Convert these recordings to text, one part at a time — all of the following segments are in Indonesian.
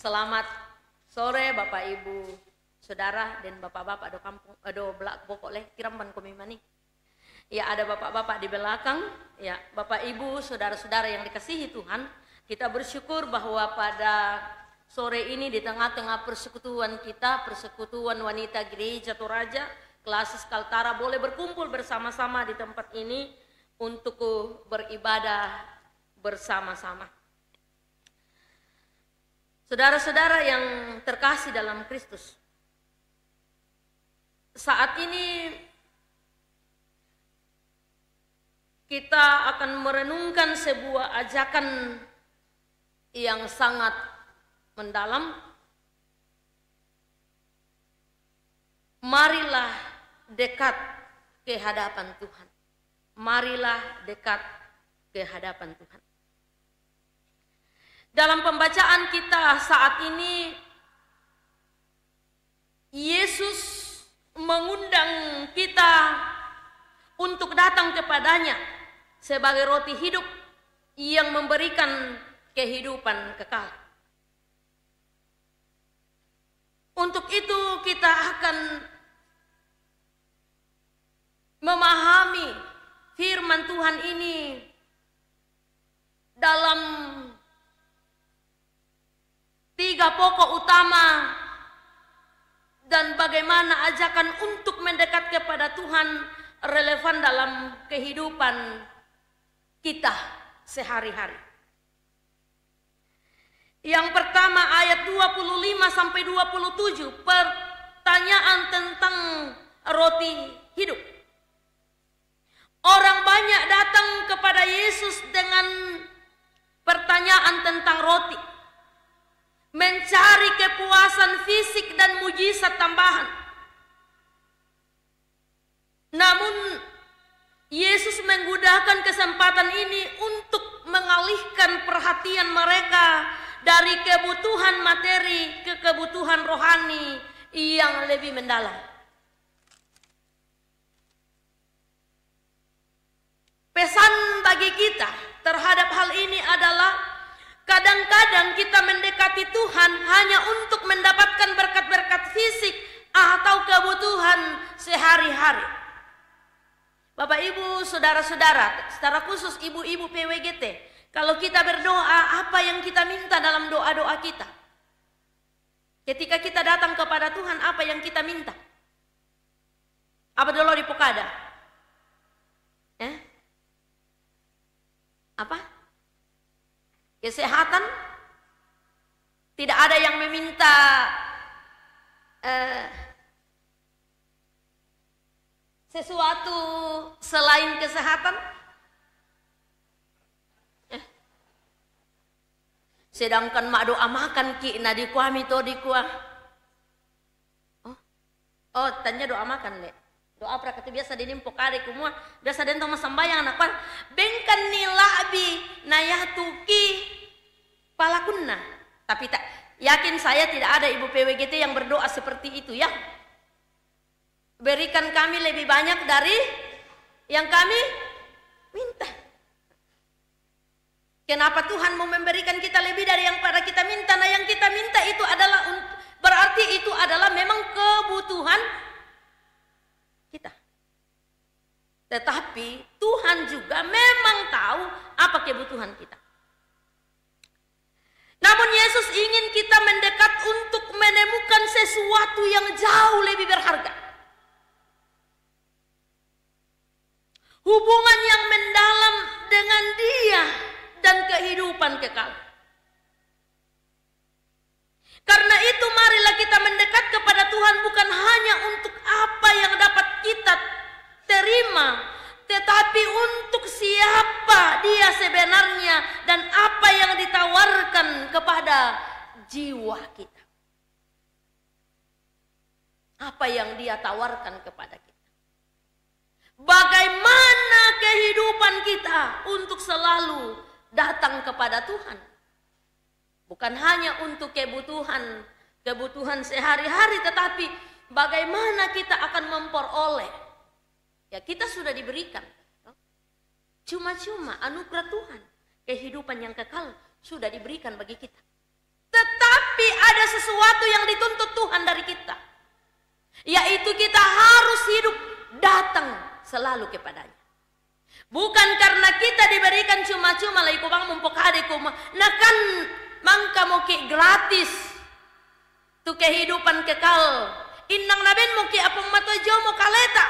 Selamat sore Bapak Ibu, saudara dan bapak-bapak do kampung do belak pokok leh kiraman kami mani. Ya ada bapak-bapak di belakang, ya Bapak Ibu, saudara-saudara yang dikasihi Tuhan, kita bersyukur bahwa pada sore ini di tengah-tengah persekutuan kita, persekutuan wanita gereja Toraja, Klasis Kaltara boleh berkumpul bersama-sama di tempat ini untuk beribadah bersama-sama. Saudara-saudara yang terkasih dalam Kristus, saat ini kita akan merenungkan sebuah ajakan yang sangat mendalam. Marilah dekat ke hadapan Tuhan. Marilah dekat ke hadapan Tuhan. Dalam pembacaan kita saat ini Yesus mengundang kita untuk datang kepadanya sebagai roti hidup yang memberikan kehidupan kekal. Untuk itu kita akan memahami firman Tuhan ini ajakan untuk mendekat kepada Tuhan relevan dalam kehidupan kita sehari-hari. Yang pertama ayat 25 sampai 27 pertanyaan tentang roti hidup. Orang banyak datang kepada Yesus dengan pertanyaan tentang roti. Mencari kepuasan fisik dan mujizat tambahan. Namun Yesus menggunakan kesempatan ini untuk mengalihkan perhatian mereka dari kebutuhan materi ke kebutuhan rohani yang lebih mendalam. Pesan bagi kita terhadap hal ini adalah kadang-kadang kita mendekati Tuhan hanya untuk mendapatkan berkat-berkat fisik atau kebutuhan sehari-hari. Bapak Ibu, saudara-saudara, secara khusus ibu-ibu PWGT, kalau kita berdoa, apa yang kita minta dalam doa-doa kita? Ketika kita datang kepada Tuhan, apa yang kita minta? Apa dulu di Pokada? Eh? Apa? Kesehatan? Tidak ada yang meminta eh, sesuatu selain kesehatan? Eh. Sedangkan mak doa makan ki na di kuah mito di kuah. Oh, oh tanya doa makan le. Doa praktek biasa di nimpo kari kumua biasa dento yang anak kuah. Bengkan nilabi nayah tuki palakunna. Tapi tak yakin saya tidak ada ibu PWGT yang berdoa seperti itu ya. Berikan kami lebih banyak dari yang kami minta. Kenapa Tuhan mau memberikan kita lebih dari yang pada kita minta? Nah, yang kita minta itu adalah berarti itu adalah memang kebutuhan kita. Tetapi Tuhan juga memang tahu apa kebutuhan kita. Namun Yesus ingin kita mendekat untuk menemukan sesuatu yang jauh lebih berharga. hubungan yang mendalam dengan Dia dan kehidupan kekal. Karena itu marilah kita mendekat kepada Tuhan bukan hanya untuk apa yang dapat kita terima, tetapi untuk siapa dia sebenarnya dan apa yang ditawarkan kepada jiwa kita. Apa yang dia tawarkan kepada kita. Bagaimana kehidupan kita untuk selalu datang kepada Tuhan? Bukan hanya untuk kebutuhan kebutuhan sehari-hari tetapi bagaimana kita akan memperoleh ya kita sudah diberikan cuma-cuma anugerah Tuhan kehidupan yang kekal sudah diberikan bagi kita tetapi ada sesuatu yang dituntut Tuhan dari kita yaitu kita harus hidup datang selalu kepadanya. Bukan karena kita diberikan cuma-cuma lagi kubang mumpuk hari kuma. Nah kan mangka muki gratis. Tu kehidupan kekal. Inang naben muki apa mata jomo kaleta.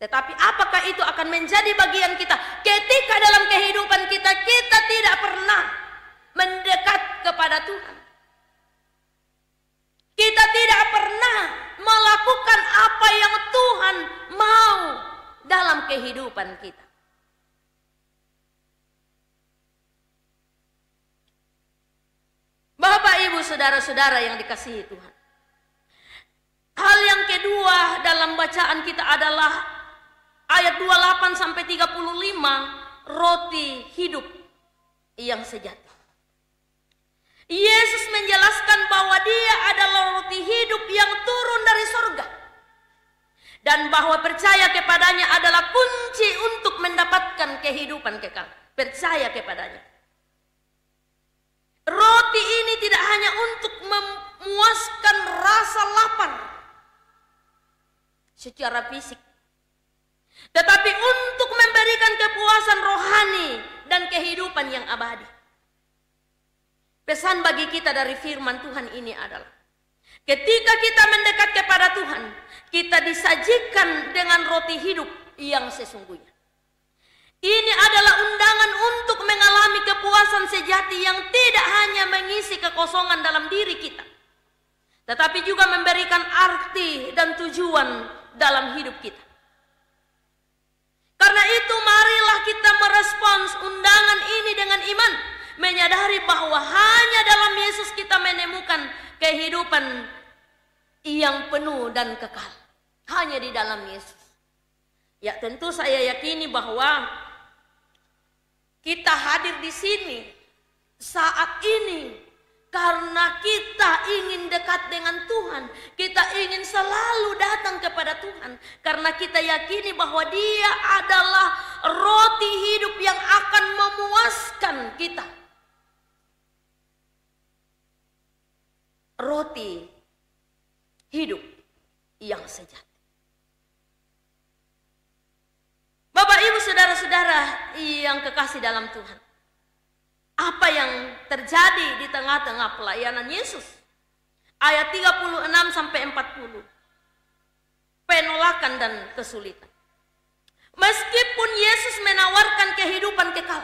Tetapi apakah itu akan menjadi bagian kita ketika dalam kehidupan kita kita tidak pernah kehidupan kita. Bapak, ibu, saudara-saudara yang dikasihi Tuhan. Hal yang kedua dalam bacaan kita adalah ayat 28 sampai 35 roti hidup yang sejati. Yesus menjelaskan bahwa dia adalah roti hidup yang turun dari surga dan bahwa percaya kepadanya adalah kunci untuk mendapatkan kehidupan kekal. Percaya kepadanya. Roti ini tidak hanya untuk memuaskan rasa lapar secara fisik, tetapi untuk memberikan kepuasan rohani dan kehidupan yang abadi. Pesan bagi kita dari firman Tuhan ini adalah Ketika kita mendekat kepada Tuhan, kita disajikan dengan roti hidup yang sesungguhnya. Ini adalah undangan untuk mengalami kepuasan sejati yang tidak hanya mengisi kekosongan dalam diri kita, tetapi juga memberikan arti dan tujuan dalam hidup kita. Karena itu marilah kita merespons undangan ini dengan iman menyadari bahwa hanya dalam Yesus kita menemukan kehidupan yang penuh dan kekal. Hanya di dalam Yesus. Ya tentu saya yakini bahwa kita hadir di sini saat ini karena kita ingin dekat dengan Tuhan. Kita ingin selalu datang kepada Tuhan. Karena kita yakini bahwa dia adalah roti hidup yang akan memuaskan kita. roti hidup yang sejati. Bapak, ibu, saudara-saudara yang kekasih dalam Tuhan, apa yang terjadi di tengah-tengah pelayanan Yesus? Ayat 36 sampai 40. Penolakan dan kesulitan. Meskipun Yesus menawarkan kehidupan kekal,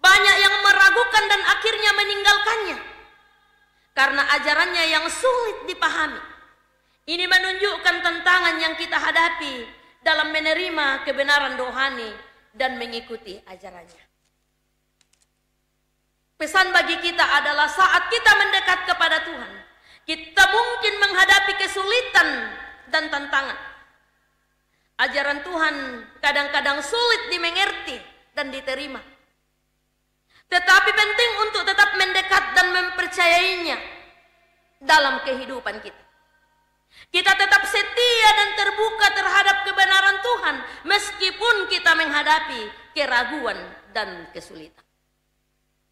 banyak yang meragukan dan akhirnya meninggalkannya karena ajarannya yang sulit dipahami. Ini menunjukkan tantangan yang kita hadapi dalam menerima kebenaran rohani dan mengikuti ajarannya. Pesan bagi kita adalah saat kita mendekat kepada Tuhan, kita mungkin menghadapi kesulitan dan tantangan. Ajaran Tuhan kadang-kadang sulit dimengerti dan diterima. Tetapi penting untuk tetap mendekat dan mempercayainya dalam kehidupan kita. Kita tetap setia dan terbuka terhadap kebenaran Tuhan meskipun kita menghadapi keraguan dan kesulitan.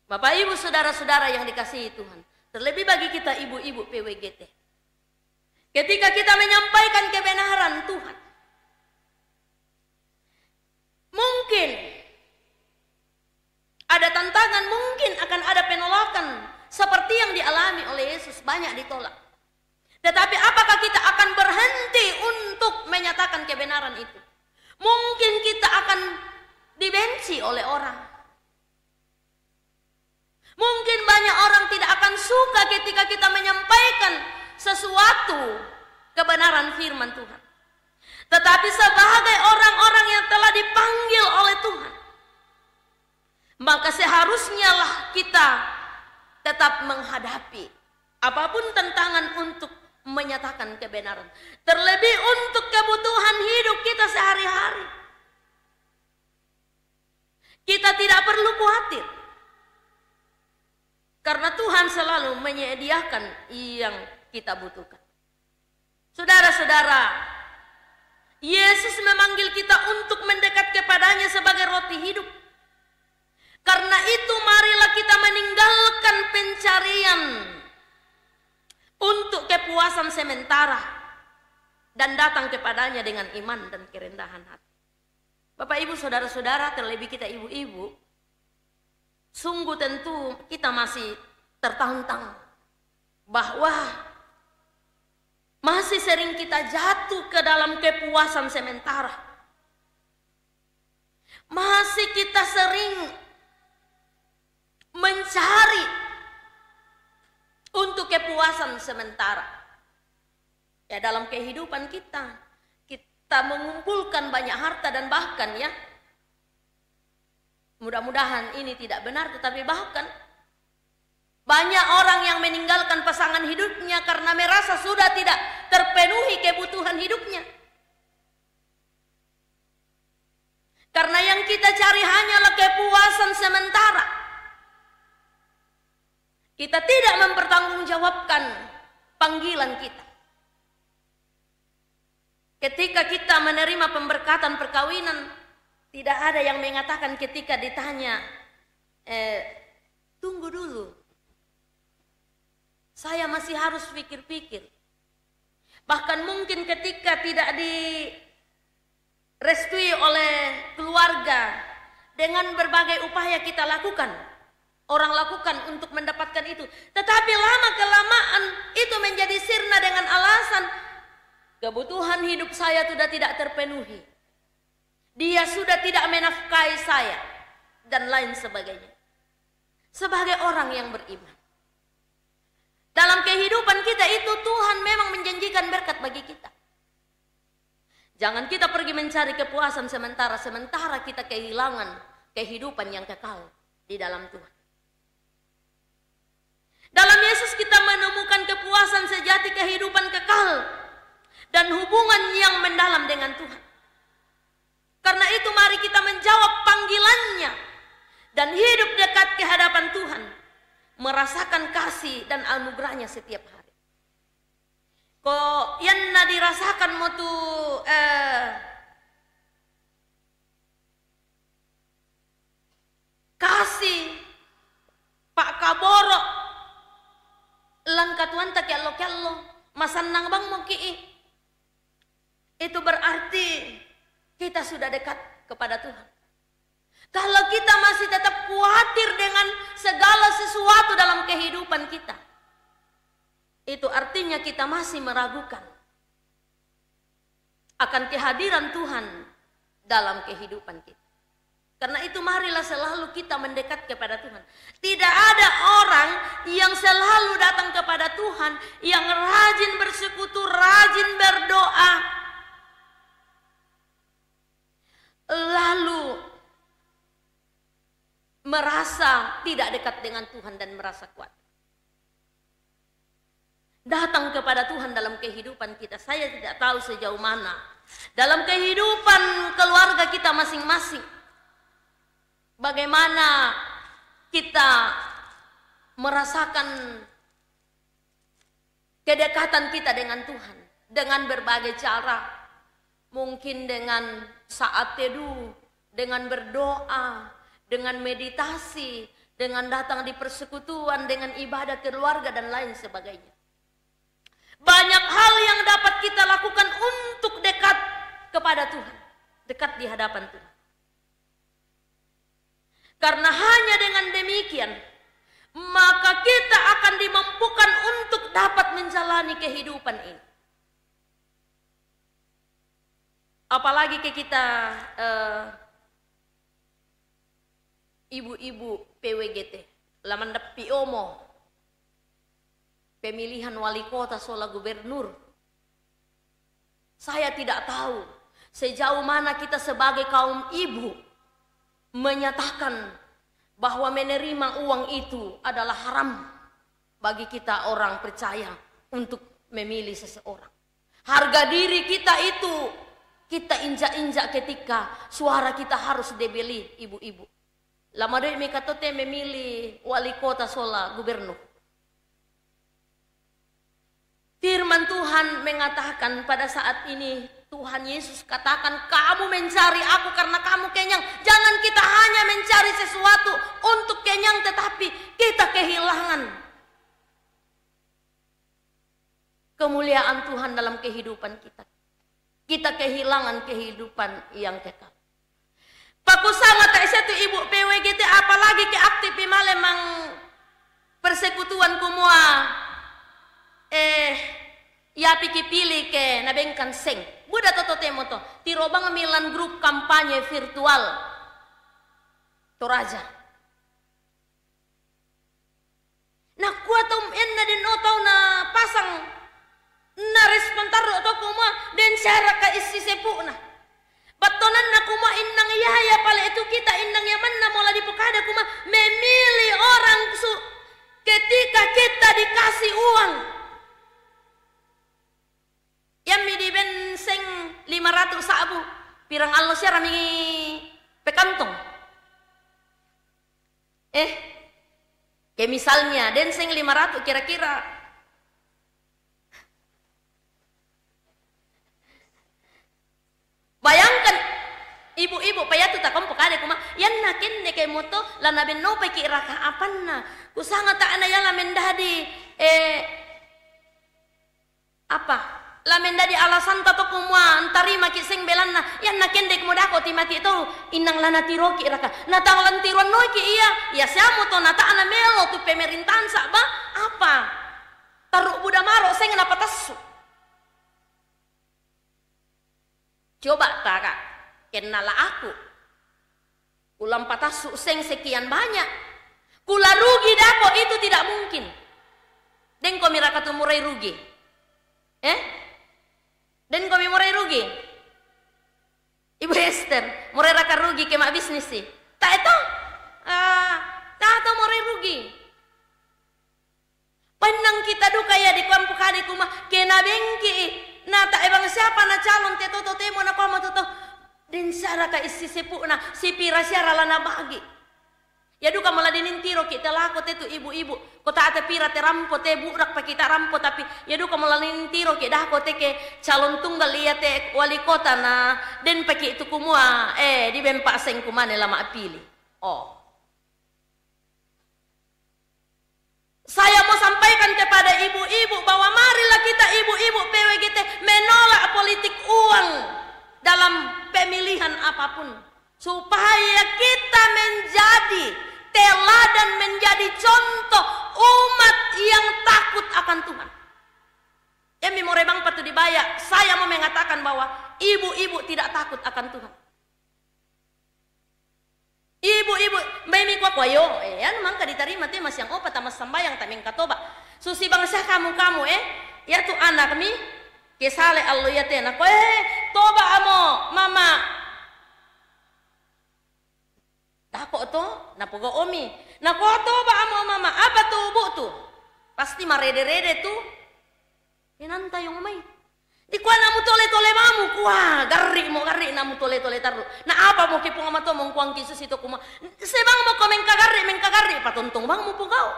Bapak ibu saudara-saudara yang dikasihi Tuhan. Terlebih bagi kita ibu-ibu PWGT. Ketika kita menyampaikan kebenaran Tuhan. Mungkin tantangan mungkin akan ada penolakan seperti yang dialami oleh Yesus banyak ditolak. Tetapi apakah kita akan berhenti untuk menyatakan kebenaran itu? Mungkin kita akan dibenci oleh orang. Mungkin banyak orang tidak akan suka ketika kita menyampaikan sesuatu kebenaran firman Tuhan. Tetapi sebagai orang-orang yang telah dipanggil oleh Tuhan, maka seharusnya lah kita tetap menghadapi apapun tantangan untuk menyatakan kebenaran. Terlebih untuk kebutuhan hidup kita sehari-hari. Kita tidak perlu khawatir. Karena Tuhan selalu menyediakan yang kita butuhkan. Saudara-saudara, Yesus memanggil kita untuk mendekat kepadanya sebagai roti hidup. Karena itu marilah kita meninggalkan pencarian untuk kepuasan sementara dan datang kepadanya dengan iman dan kerendahan hati. Bapak ibu saudara-saudara terlebih kita ibu-ibu sungguh tentu kita masih tertantang bahwa masih sering kita jatuh ke dalam kepuasan sementara. Masih kita sering mencari untuk kepuasan sementara. Ya dalam kehidupan kita, kita mengumpulkan banyak harta dan bahkan ya mudah-mudahan ini tidak benar tetapi bahkan banyak orang yang meninggalkan pasangan hidupnya karena merasa sudah tidak terpenuhi kebutuhan hidupnya. Karena yang kita cari hanyalah kepuasan sementara. Kita tidak mempertanggungjawabkan panggilan kita. Ketika kita menerima pemberkatan perkawinan, tidak ada yang mengatakan ketika ditanya, eh, tunggu dulu. Saya masih harus pikir-pikir. Bahkan mungkin ketika tidak direstui oleh keluarga dengan berbagai upaya kita lakukan, orang lakukan untuk mendapatkan itu. Tetapi lama kelamaan itu menjadi sirna dengan alasan kebutuhan hidup saya sudah tidak terpenuhi. Dia sudah tidak menafkahi saya dan lain sebagainya. Sebagai orang yang beriman. Dalam kehidupan kita itu Tuhan memang menjanjikan berkat bagi kita. Jangan kita pergi mencari kepuasan sementara sementara kita kehilangan kehidupan yang kekal di dalam Tuhan. Dalam Yesus kita menemukan kepuasan sejati kehidupan kekal dan hubungan yang mendalam dengan Tuhan. Karena itu mari kita menjawab panggilannya dan hidup dekat kehadapan Tuhan. Merasakan kasih dan anugerahnya setiap hari. Kok yang dirasakan mutu eh, katuan tak kyallo kyallo masanang bang mau ki itu berarti kita sudah dekat kepada Tuhan kalau kita masih tetap khawatir dengan segala sesuatu dalam kehidupan kita itu artinya kita masih meragukan akan kehadiran Tuhan dalam kehidupan kita karena itu marilah selalu kita mendekat kepada Tuhan. Tidak ada orang yang selalu datang kepada Tuhan yang rajin bersekutu, rajin berdoa. Lalu merasa tidak dekat dengan Tuhan dan merasa kuat. Datang kepada Tuhan dalam kehidupan kita, saya tidak tahu sejauh mana. Dalam kehidupan keluarga kita masing-masing, bagaimana kita merasakan kedekatan kita dengan Tuhan dengan berbagai cara mungkin dengan saat teduh dengan berdoa dengan meditasi dengan datang di persekutuan dengan ibadah keluarga dan lain sebagainya banyak hal yang dapat kita lakukan untuk dekat kepada Tuhan dekat di hadapan Tuhan karena hanya dengan demikian, maka kita akan dimampukan untuk dapat menjalani kehidupan ini. Apalagi ke kita eh, ibu-ibu uh, PWGT, laman omo, pemilihan wali kota soal gubernur. Saya tidak tahu sejauh mana kita sebagai kaum ibu menyatakan bahwa menerima uang itu adalah haram bagi kita orang percaya untuk memilih seseorang. Harga diri kita itu kita injak-injak ketika suara kita harus dibeli ibu-ibu. Lama dari Mikatote memilih wali kota Sola, gubernur. Firman Tuhan mengatakan pada saat ini Tuhan Yesus katakan, "Kamu mencari Aku karena kamu kenyang. Jangan kita hanya mencari sesuatu untuk kenyang, tetapi kita kehilangan kemuliaan Tuhan dalam kehidupan kita. Kita kehilangan kehidupan yang kekal. Paku sangat tak satu ibu PWGT apalagi ke aktif memang persekutuan kumua eh Ya piki pilih ke nabengkan seng. Buda toto temoto. bang milan grup kampanye virtual. Toraja. Nah kuatom enna den otau na pasang na respon taro to kuma den syara ka isi sepukna. Batonan na kuma innang yahaya pala itu kita innang yaman na mola dipukada kuma memilih orang su ketika kita dikasih uang yang di benseng 500 sabu pirang Allah siya rami pekantong eh kayak misalnya den 500 kira-kira bayangkan ibu-ibu payah payatu tak kompok ada kuma yang nakin de kayak moto lana ben no pay kira ka ku na kusanga ta ana ya mendadi eh apa lamen dari alasan tato kumwa antari maki sing na yang na kendek muda ti maki itu inang lana tiroki raka nata lan noi noiki iya ya siamu to nata ana melo tu pemerintahan sak ba apa taruh buda maro sing kenapa tesu coba tara kenala aku ulam patasu sing sekian banyak kula rugi dako itu tidak mungkin dengko mirakatu murai rugi eh dan kami mulai rugi ibu Esther mulai raka rugi ke mak bisnis sih tak itu uh, eh, tak itu mulai rugi pandang kita duka ya di kampung kali kuma kena bengki nah tak ebang siapa na calon teto temu na koma toto dan syaraka isi sepuk na sipira syarala na bagi Ya duka malah ladinin tiro kita lako kota itu ibu-ibu. Kota ate pira te rampo te burak pa kita rampo tapi ya duka ladinin tiro ke dah kote ke calon tunggal liat te wali kota na dan pakai itu kumua eh di bempak seng kumane lama pilih. Oh. Saya mau sampaikan kepada ibu-ibu bahwa marilah kita ibu-ibu PWGT menolak politik uang dalam pemilihan apapun supaya kita menjadi teladan menjadi contoh umat yang takut akan Tuhan. Emi morebang patu dibayar. saya mau mengatakan bahwa ibu-ibu tidak takut akan Tuhan. Ibu-ibu, memi kwa kwayo, eh, memang mang diterima tuh masih yang opa tamas sambayang tameng katoba. Susi bangsa kamu-kamu eh, ya tu anak mi, kesale Allah ya tena, kau eh, toba amo, mama, Tako to, napuga omi. Nakoto ba amo mama, apa to ubo to? Pasti marede-rede tuh Inanta yung umay. Di kuha namu tole-tole mamu, kuah Gari mo, gari namu tole-tole taro. Na apa mo kipunga mato, mong kuang kisus itu kuma. Sebang mo ko, kagari, mengkagari. patuntung bang mo po kau,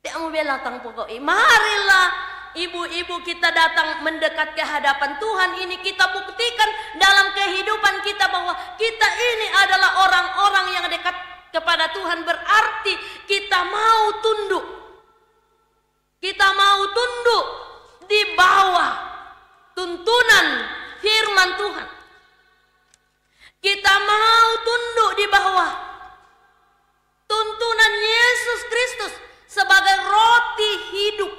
Di amo belatang po kau, Eh, marilah ibu-ibu kita datang mendekat ke hadapan Tuhan ini kita buktikan dalam kehidupan kita bahwa kita ini adalah orang-orang yang dekat kepada Tuhan berarti kita mau tunduk kita mau tunduk di bawah tuntunan firman Tuhan kita mau tunduk di bawah tuntunan Yesus Kristus sebagai roti hidup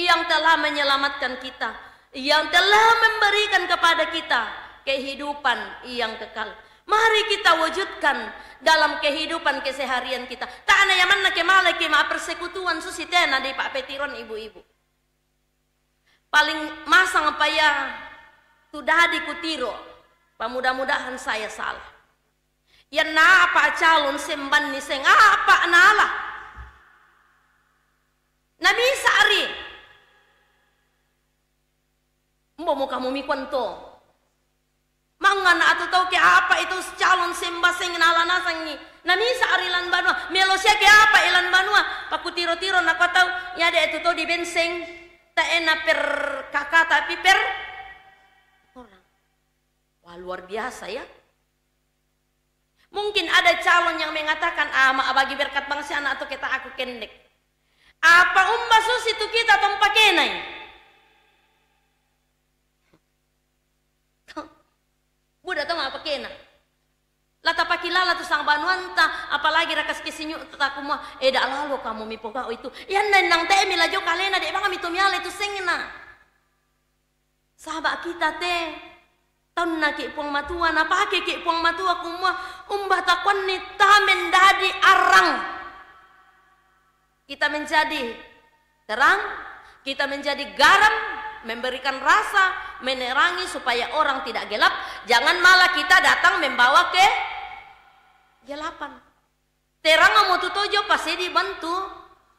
yang telah menyelamatkan kita, yang telah memberikan kepada kita kehidupan yang kekal. Mari kita wujudkan dalam kehidupan keseharian kita. Tak ada yang mana kemala kema persekutuan tena di Pak Petiron ibu-ibu. Paling masang apa ya sudah dikutiro. Mudah-mudahan saya salah. Ya na apa calon semban ni seng apa nalah. Nabi sari Mbo mau kamu mikon to. Mangan atau tau ke apa itu calon sembah sing nalana sangi. Nani saarilan banua, melosia ke apa ilan banua. Paku tiro-tiro nak kau tau, ya itu tau di benseng. Tak enak per kakak tapi per orang. Wah luar biasa ya. Mungkin ada calon yang mengatakan, ah ma bagi berkat bangsa anak atau kita aku kendek. Apa umba susi itu kita tempat kenai? buda tahu apa kena lata lala tu sang ta, apalagi rakas kesinyu tetaku mah, eh dah lalu kamu mi pogao oh itu Ya nan nang te mi lajo kalena dek bang mi tumiale itu sengna sahabat kita teh, tahun nak puang matua napa ke ke puang matua kumua umbah takuan ni tamen dadi arang kita menjadi terang kita menjadi garam memberikan rasa, menerangi supaya orang tidak gelap. Jangan malah kita datang membawa ke gelapan. Terang mau tutojo pas saya dibantu,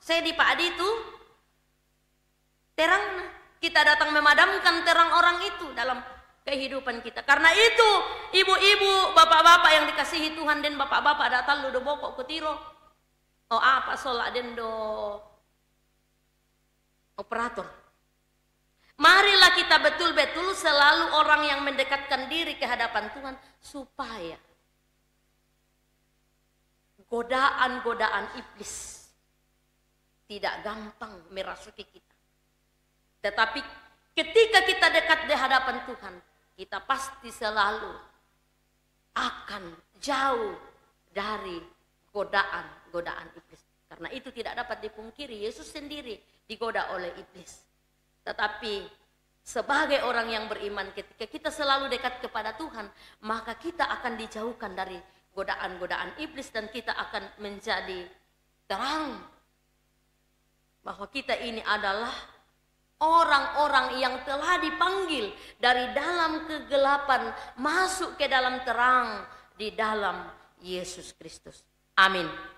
saya di Pak Adi itu terang kita datang memadamkan terang orang itu dalam kehidupan kita. Karena itu ibu-ibu, bapak-bapak yang dikasihi Tuhan dan bapak-bapak datang lu bokok kutiro. Oh apa solak dendo operator Marilah kita betul-betul selalu orang yang mendekatkan diri ke hadapan Tuhan supaya godaan-godaan iblis tidak gampang merasuki kita. Tetapi ketika kita dekat di hadapan Tuhan, kita pasti selalu akan jauh dari godaan-godaan iblis. Karena itu tidak dapat dipungkiri, Yesus sendiri digoda oleh iblis. Tetapi sebagai orang yang beriman ketika kita selalu dekat kepada Tuhan, maka kita akan dijauhkan dari godaan-godaan iblis dan kita akan menjadi terang bahwa kita ini adalah orang-orang yang telah dipanggil dari dalam kegelapan masuk ke dalam terang di dalam Yesus Kristus. Amin.